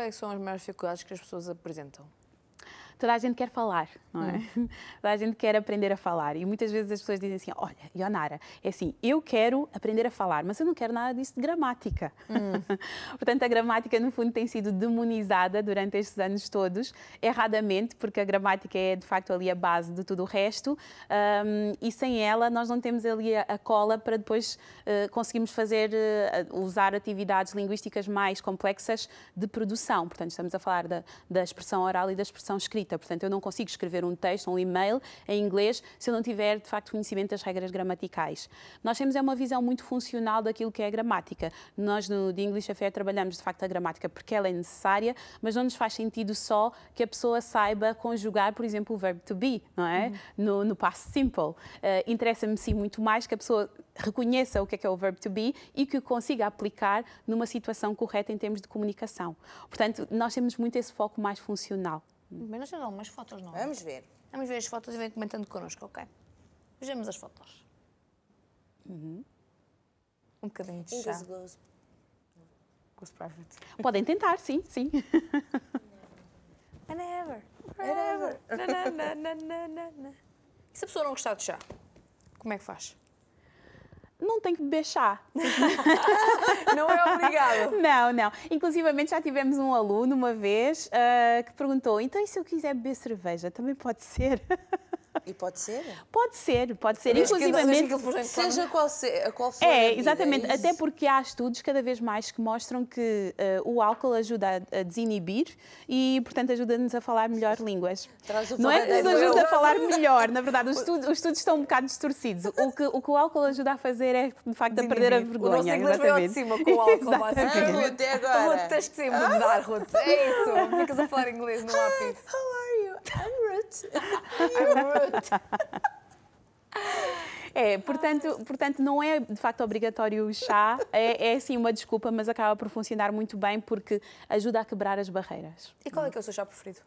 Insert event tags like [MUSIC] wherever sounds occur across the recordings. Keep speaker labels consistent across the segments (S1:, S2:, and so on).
S1: É quais são as maiores dificuldades que as pessoas apresentam? toda a gente quer falar, não é? Hum. [LAUGHS] Toda a gente quer aprender a falar. E muitas vezes as pessoas dizem assim: Olha, Ionara, é assim, eu quero aprender a falar, mas eu não quero nada disso de gramática. Hum. [LAUGHS] Portanto, a gramática, no fundo, tem sido demonizada durante estes anos todos, erradamente, porque a gramática é de facto ali a base de tudo o resto. Um, e sem ela, nós não temos ali a, a cola para depois uh, conseguirmos fazer, uh, usar atividades linguísticas mais complexas de produção. Portanto, estamos a falar da, da expressão oral e da expressão escrita escrita, portanto eu não consigo escrever um texto um e-mail em inglês se eu não tiver de facto conhecimento das regras gramaticais. Nós temos é uma visão muito funcional daquilo que é a gramática. Nós no de English Affair trabalhamos de facto a gramática porque ela é necessária, mas não nos faz sentido só que a pessoa saiba conjugar, por exemplo, o verbo to be, não é? Uhum. No, no past simple. Uh, Interessa-me sim muito mais que a pessoa reconheça o que é, que é o verbo to be e que o consiga aplicar numa situação correta em termos de comunicação. Portanto, nós temos muito esse foco mais funcional. Mas nós já umas fotos, não? Vamos ver. Vamos ver as fotos e vem comentando connosco, ok? Vejamos as fotos. Uhum. Um bocadinho de chá. Goes... private. Podem tentar, sim, sim. whenever whenever Na, na, na, na, na, na. E se a pessoa não gostar de chá, como é que faz? não tem que beber chá. [LAUGHS] não é obrigado. Não, não. Inclusive, já tivemos um aluno uma vez uh, que perguntou: então e se eu quiser beber cerveja, também pode ser? [LAUGHS] E pode ser? Pode ser, pode ser. Inclusive, seja qual, se, qual for. É, exatamente. Vida, é Até porque há estudos cada vez mais que mostram que uh, o álcool ajuda a, a, desinibir e, portanto, ajuda-nos a falar melhor línguas. Traz o Não é que nos ajuda a falar melhor, na verdade, os estudos, os estudos estão um bocado distorcidos. O que, o que, o álcool ajuda a fazer é, de facto, desinibir. a perder a vergonha. O nosso inglês veio de cima com o álcool. [LAUGHS] Exatamente. Ah, Ruth, é agora. Ruth, tens que sempre mudar, Ruth. É isso. Ficas a falar inglês no lápis. How are you? I'm Ruth. I'm Ruth. [LAUGHS] É, portanto, portanto, não é de facto obrigatório o chá, é, é sim uma desculpa, mas acaba por funcionar muito bem porque ajuda a quebrar as barreiras. E qual é que é o seu chá preferido?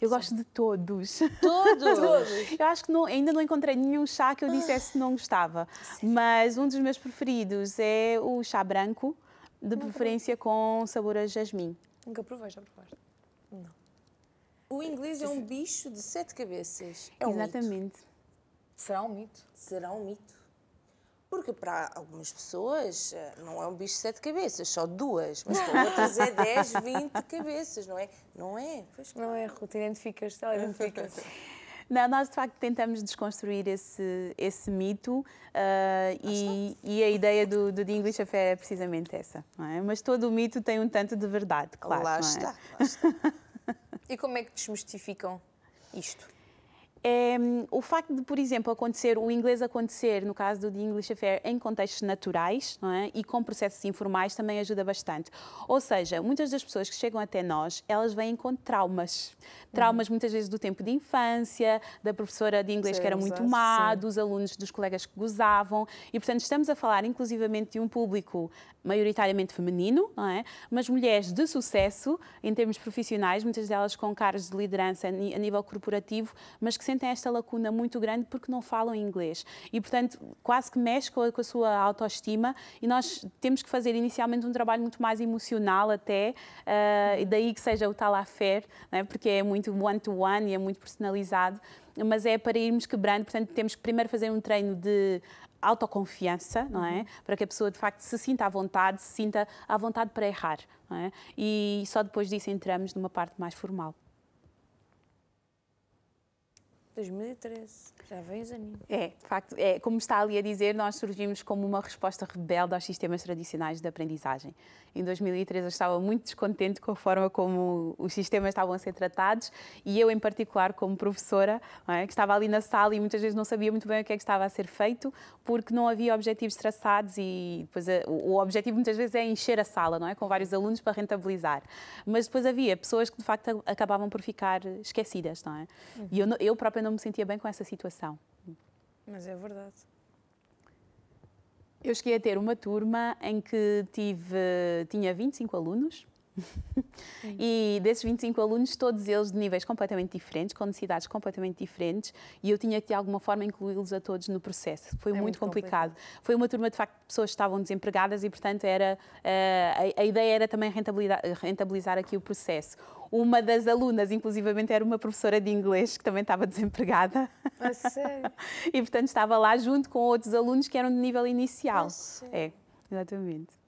S1: Eu gosto de todos. Todos? [LAUGHS] todos. Eu acho que não, ainda não encontrei nenhum chá que eu dissesse que não gostava. Mas um dos meus preferidos é o chá branco, de preferência com sabor a jasmim. Nunca provei, já provaste? O inglês é um bicho de sete cabeças. É um Exatamente. Mito. Será um mito? Será um mito. Porque para algumas pessoas eh, não é um bicho de sete cabeças, só duas, mas para [LAUGHS] outras é 10, 20 cabeças, não é? Não é? Pois não é, Ruth, identificas só, identificas. [LAUGHS] Não, nós de facto tentamos desconstruir esse, esse mito uh, e, e, a ideia do, do The English Affair é precisamente essa. É? Mas todo o mito tem um tanto de verdade, claro. Lá, é? está, lá [LAUGHS] está. E como é que desmistificam isto? é o facto de, por exemplo, acontecer o inglês acontecer, no caso do The English Affair, em contextos naturais não é? e com processos informais também ajuda bastante. Ou seja, muitas das pessoas que chegam até nós, elas vêm com traumas. Traumas uhum. muitas vezes do tempo de infância, da professora de inglês sim, que era muito má, dos alunos, dos colegas que gozavam. E, portanto, estamos a falar inclusivamente de um público maioritariamente feminino, não é? mas mulheres de sucesso em termos profissionais, muitas delas com cargos de liderança a nível corporativo, mas que sentem esta lacuna muito grande porque não falam inglês. E, portanto, quase que mexe com a, com a sua autoestima e nós temos que fazer inicialmente um trabalho muito mais emocional até, uh, daí que seja o tal affair, né? porque é muito one-to-one -one e é muito personalizado, mas é para irmos quebrando, portanto, temos que primeiro fazer um treino de autoconfiança, não é? Uhum. Para que a pessoa de facto se sinta à vontade, se sinta à vontade para errar, não é? E só depois disso entramos numa parte mais formal. 2013, já vem os aninhos. É, de facto, é, como está ali a dizer, nós surgimos como uma resposta rebelde aos sistemas tradicionais de aprendizagem. Em 2013 eu estava muito descontente com a forma como os sistemas estavam a ser tratados e eu, em particular, como professora, é, que estava ali na sala e muitas vezes não sabia muito bem o que é que estava a ser feito porque não havia objetivos traçados e depois a, eh, o objetivo muitas vezes é encher a sala, não é? Com vários alunos para rentabilizar. Mas depois havia pessoas que, de facto, acabavam por ficar esquecidas, não é? Uhum. E eu, eu própria eu não me sentia bem com essa situação. Mas é verdade. Eu cheguei a ter uma turma em que tive, tinha 25 alunos Sim. E desses 25 alunos, todos eles de níveis completamente diferentes, com necessidades completamente diferentes, e eu tinha que de alguma forma incluí-los a todos no processo. Foi é muito, muito complicado. complicado. Foi uma turma de facto de pessoas que estavam desempregadas e, portanto, era, uh, a, a, ideia era também rentabilizar, rentabilizar aqui o processo. Uma das alunas, inclusivamente, era uma professora de inglês que também estava [LAUGHS] desempregada. A sério? [LAUGHS] e, portanto, estava lá junto com outros alunos que eram de nível inicial. A sério? É, exatamente.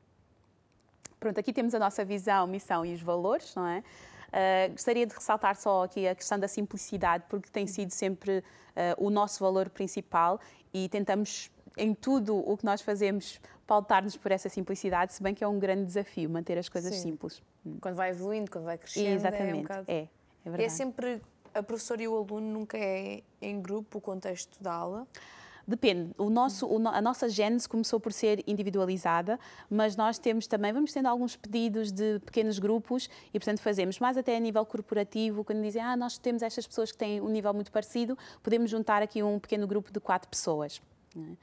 S1: Pronto, aqui temos a nossa visão, missão e os valores, não é? Uh, gostaria de ressaltar só aqui a questão da simplicidade, porque tem sido sempre uh, o nosso valor principal e tentamos, em tudo o que nós fazemos, pautar-nos por essa simplicidade, se bem que é um grande desafio manter as coisas Sim. simples. Quando vai evoluindo, quando vai crescendo. Exatamente, é, um bocado... é, é, é verdade. É sempre a professora e o aluno, nunca é em grupo o contexto da aula? Depende. O nosso, o, a nossa gênese começou por ser individualizada, mas nós temos também, vamos tendo alguns pedidos de pequenos grupos e, portanto, fazemos mais até a nível corporativo, quando dizem, ah, nós temos estas pessoas que têm um nível muito parecido, podemos juntar aqui um pequeno grupo de quatro pessoas. É?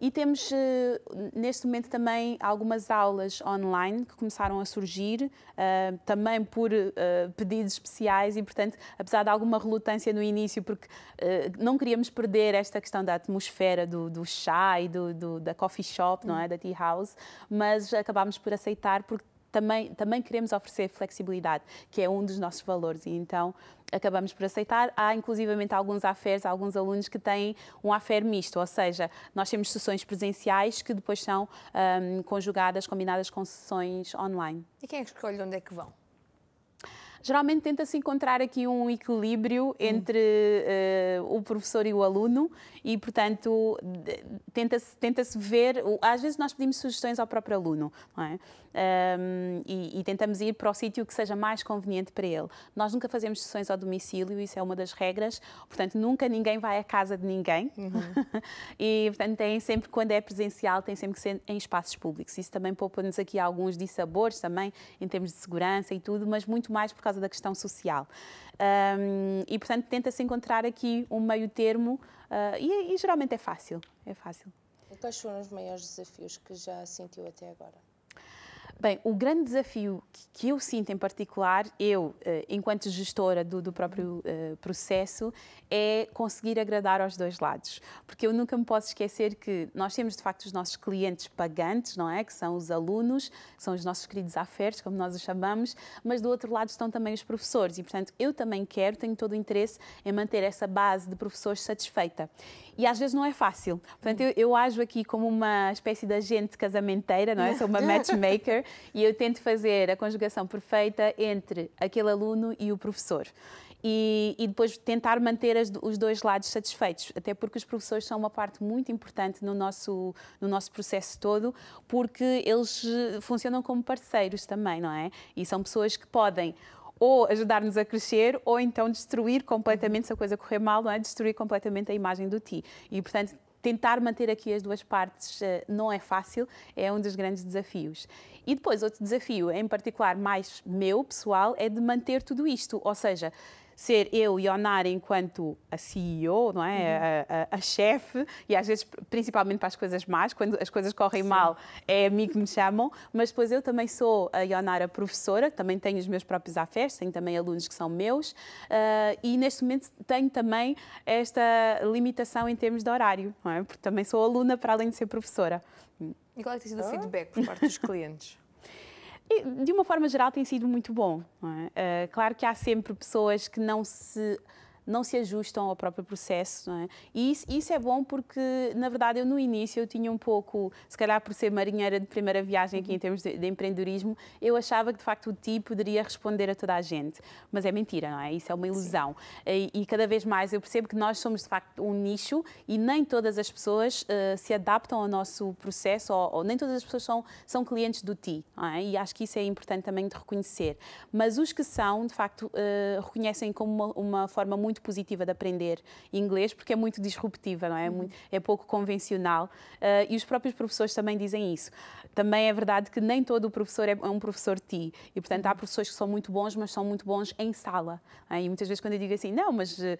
S1: E temos eh, neste momento também algumas aulas online que começaram a surgir, eh, também por eh, pedidos especiais e, portanto, apesar de alguma relutância no início, porque não queríamos perder esta questão da atmosfera do, do chá e do, do, da coffee shop, não é? Hum. Da tea house, mas acabámos por aceitar porque também, também queremos oferecer flexibilidade, que é um dos nossos valores, e então acabamos por aceitar. Há inclusivamente alguns AFERs, alguns alunos que têm um AFER misto, ou seja, nós temos sessões presenciais que depois são um, conjugadas, combinadas com sessões online. E quem é que escolhe onde é que vão? geralmente tenta-se encontrar aqui um equilíbrio entre uh, o professor e o aluno e, portanto, tenta-se tenta ver. Às vezes nós pedimos sugestões ao próprio aluno, não é? Um, e, e, tentamos ir para o sítio que seja mais conveniente para ele. Nós nunca fazemos sessões ao domicílio, isso é uma das regras, portanto, nunca ninguém vai à casa de ninguém. Uhum. [LAUGHS] e, portanto, tem sempre, quando é presencial, tem sempre que ser em espaços públicos. Isso também poupa-nos aqui alguns dissabores também, em termos de segurança e tudo, mas muito mais por causa da questão social. Um, e, portanto, tenta-se encontrar aqui um meio termo uh, e, e geralmente é fácil, é fácil. Quais foram os maiores desafios que já sentiu até agora? Bem, o grande desafio que eu sinto em particular, eu, eh, enquanto gestora do, do próprio eh, processo, é conseguir agradar aos dois lados. Porque eu nunca me posso esquecer que nós temos, de facto, os nossos clientes pagantes, não é? Que são os alunos, que são os nossos queridos afertos, como nós os chamamos, mas do outro lado estão também os professores. E, portanto, eu também quero, tenho todo o interesse em manter essa base de professores satisfeita. E às vezes não é fácil. Portanto, eu, eu ajo aqui como uma espécie de agente casamenteira, não é? Sou uma [LAUGHS] matchmaker. E eu tento fazer a conjugação perfeita entre aquele aluno e o professor. E, e, depois tentar manter as, os dois lados satisfeitos, até porque os professores são uma parte muito importante no nosso, no nosso processo todo, porque eles eh, funcionam como parceiros também, não é? E são pessoas que podem ou ajudar-nos a crescer ou então destruir completamente, se a coisa correr mal, não é? destruir completamente a imagem do ti. E, portanto, tentar manter aqui as duas partes eh, não é fácil, é um dos grandes desafios. E depois, outro desafio, em particular mais meu, pessoal, é de manter tudo isto, ou seja, ser eu e Onar enquanto a CEO, não é? Uhum. A, a, a chefe, e às vezes, principalmente para as coisas más, quando as coisas correm Sim. mal, é a mim que me chamam, mas depois eu também sou a Ionara professora, também tenho os meus próprios afés, tenho também alunos que são meus, uh, e neste momento tenho também esta limitação em termos de horário, não é? Porque também sou aluna para além de ser professora. E qual é que tem sido o ah. feedback por parte dos clientes? [LAUGHS] de uma forma geral tem sido muito bom. É? Uh, claro que há sempre pessoas que não se não se ajustam ao próprio processo. É? E isso, isso, é bom porque, na verdade, eu no início eu tinha um pouco, se calhar por ser marinheira de primeira viagem aqui em uhum. termos de, de empreendedorismo, eu achava que de facto o TI poderia responder a toda a gente. Mas é mentira, não é? Isso é uma ilusão. E, e, cada vez mais eu percebo que nós somos de facto um nicho e nem todas as pessoas uh, se adaptam ao nosso processo ou, ou, nem todas as pessoas são, são clientes do TI. É? E acho que isso é importante também de reconhecer. Mas os que são, de facto, uh, reconhecem como uma, uma forma muito muito positiva de aprender inglês porque é muito disruptiva, não é? Uhum. É pouco convencional uh, e os próprios professores também dizem isso. Também é verdade que nem todo professor é um professor TI e, portanto, há uhum. professores que são muito bons, mas são muito bons em sala. É? E muitas vezes quando eu digo assim, não, mas uh,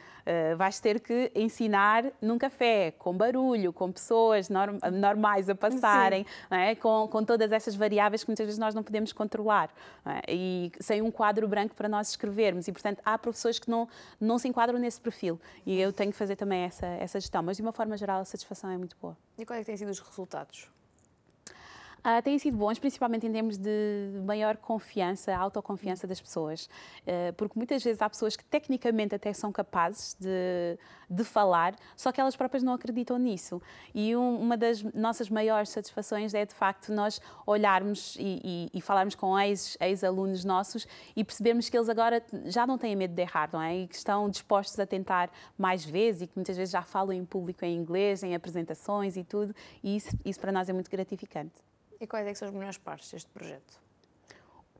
S1: vais ter que ensinar num café, com barulho, com pessoas norm normais a passarem, é? com, com todas essas variáveis que muitas vezes nós não podemos controlar. É? E sem um quadro branco para nós escrevermos. E, portanto, há professores que não, não se enquadro nesse perfil. E eu tenho que fazer também essa, essa gestão. Mas, de uma forma geral, a satisfação é muito boa. E quais é têm sido os resultados? uh, têm sido bons, principalmente em termos de maior confiança, autoconfiança das pessoas. Uh, porque muitas vezes há pessoas que tecnicamente até são capazes de, de falar, só que elas próprias não acreditam nisso. E um, uma das nossas maiores satisfações é, de facto, nós olharmos e, e, e falarmos com ex-alunos ex nossos e percebermos que eles agora já não têm medo de errar, não é? E que estão dispostos a tentar mais vezes e que muitas vezes já falam em público em inglês, em apresentações e tudo. E isso, isso para nós é muito gratificante. E quais é são as melhores partes deste projeto?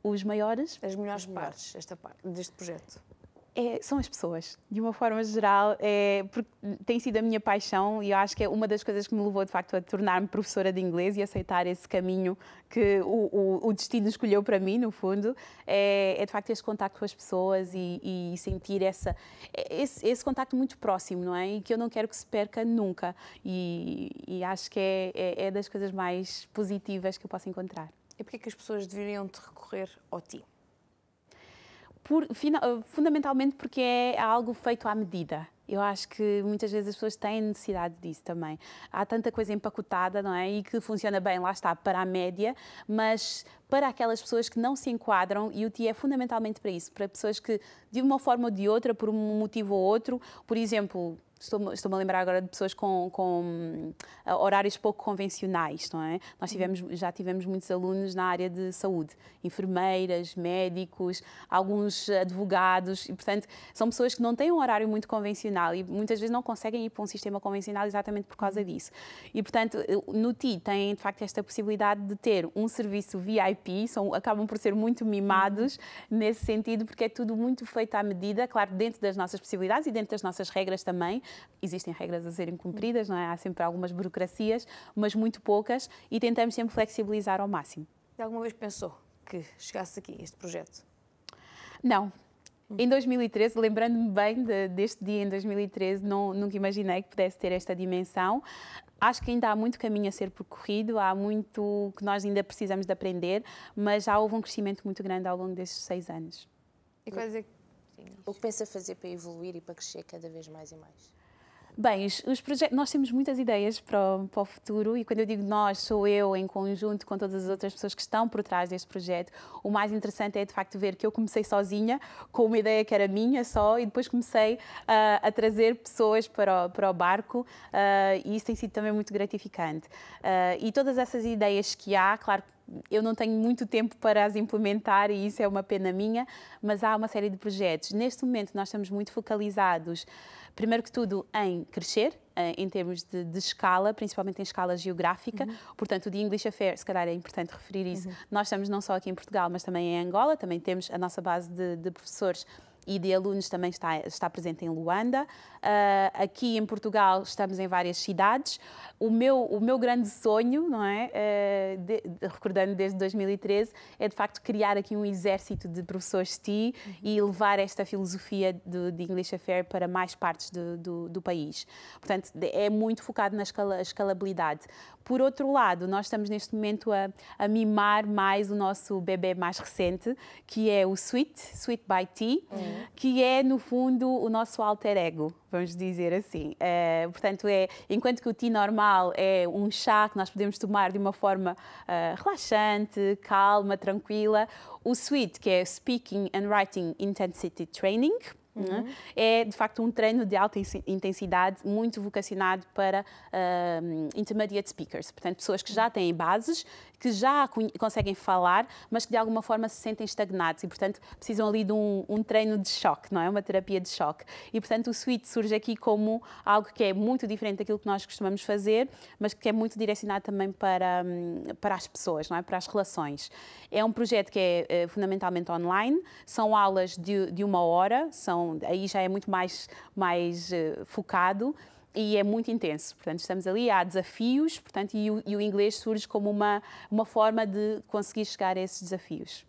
S1: Os maiores? As melhores, melhores. partes desta, deste projeto é, são as pessoas, de uma forma geral, é, tem sido a minha paixão e eu acho que é uma das coisas que me levou de facto a tornar-me professora de inglês e aceitar esse caminho que o, o, o destino escolheu para mim, no fundo, é, é, de facto este contacto com as pessoas e, e sentir essa, esse, esse, contacto muito próximo, não é? E que eu não quero que se perca nunca e, e acho que é, é, é das coisas mais positivas que eu posso encontrar. E porquê é que as pessoas deveriam te recorrer ao ti? por, eh, fundamentalmente porque é algo feito à medida. Eu acho que muitas vezes as pessoas têm necessidade disso também. Há tanta coisa empacotada, não é? E que funciona bem, lá está, para a média, mas para aquelas pessoas que não se enquadram, e o TI é fundamentalmente para isso, para pessoas que, de uma forma ou de outra, por um motivo ou outro, por exemplo, Estou-me estou a lembrar agora de pessoas com, com eh, horários pouco convencionais, não é? Nós uhum. tivemos, já tivemos muitos alunos na área de saúde, enfermeiras, médicos, alguns advogados, e portanto são pessoas que não têm um horário muito convencional e muitas vezes não conseguem ir para um sistema convencional exatamente por causa uhum. disso. E portanto, no TI têm de facto esta possibilidade de ter um serviço VIP, são, acabam por ser muito mimados uhum. nesse sentido, porque é tudo muito feito à medida, claro, dentro das nossas possibilidades e dentro das nossas regras também Existem regras a serem cumpridas, não é? há sempre algumas burocracias, mas muito poucas, e tentamos sempre flexibilizar ao máximo. E alguma vez pensou que chegasse aqui este projeto? Não, em 2013, lembrando-me bem de, deste dia em 2013, não, nunca imaginei que pudesse ter esta dimensão. Acho que ainda há muito caminho a ser percorrido, há muito que nós ainda precisamos de aprender, mas já houve um crescimento muito grande ao longo destes seis anos. E quais é que... O que pensa fazer para evoluir e para crescer cada vez mais e mais? Bem, os, os nós temos muitas ideias para o, para o, futuro e quando eu digo nós, sou eu em conjunto com todas as outras pessoas que estão por trás deste projeto. O mais interessante é de facto ver que eu comecei sozinha, com uma ideia que era minha só, e depois comecei uh, a trazer pessoas para o, para o barco uh, e isso tem sido também muito gratificante. Uh, e todas essas ideias que há, claro que eu não tenho muito tempo para as implementar e isso é uma pena minha, mas há uma série de projetos. Neste momento, nós estamos muito focalizados, primeiro que tudo, em crescer, eh, em termos de, de, escala, principalmente em escala geográfica. Uhum. Portanto, o The English Affair, se calhar é importante referir isso. Uhum. Nós estamos não só aqui em Portugal, mas também em Angola, também temos a nossa base de, de professores e de alunos também está, está presente em Luanda. Uh, aqui em Portugal estamos em várias cidades. O meu, o meu grande sonho, não é? Uh, de, de, recordando desde 2013, é de facto criar aqui um exército de professores TI uhum. e levar esta filosofia de, de English Affair para mais partes do, do, do país. Portanto, é muito focado na escala, escalabilidade. Por outro lado, nós estamos neste momento a, a mimar mais o nosso bebê mais recente, que é o Sweet, Sweet by Ti Uhum que é, no fundo, o nosso alter ego, vamos dizer assim. É, portanto, é, enquanto que o ti normal é um chá que nós podemos tomar de uma forma uh, relaxante, calma, tranquila, o SWEET, que é Speaking and Writing Intensity Training, né? Uhum. Né? É, de facto, um treino de alta intensidade muito vocacionado para ah, intermediate speakers, portanto, pessoas que já uhum. têm bases, que já conseguem falar, mas que de alguma forma se sentem estagnados e, portanto, precisam ali de um, um treino de choque, não é? Uma terapia de choque. E, portanto, o suite surge aqui como algo que é muito diferente daquilo que nós costumamos fazer, mas que é muito direcionado também para, para as pessoas, não é? Para as relações. É um projeto que é, eh, fundamentalmente online, são aulas de, de uma hora, são aí já é muito mais, mais uh, focado e é muito intenso. Portanto, estamos ali, há desafios, portanto, e o, e o inglês surge como uma, uma forma de conseguir chegar a esses desafios.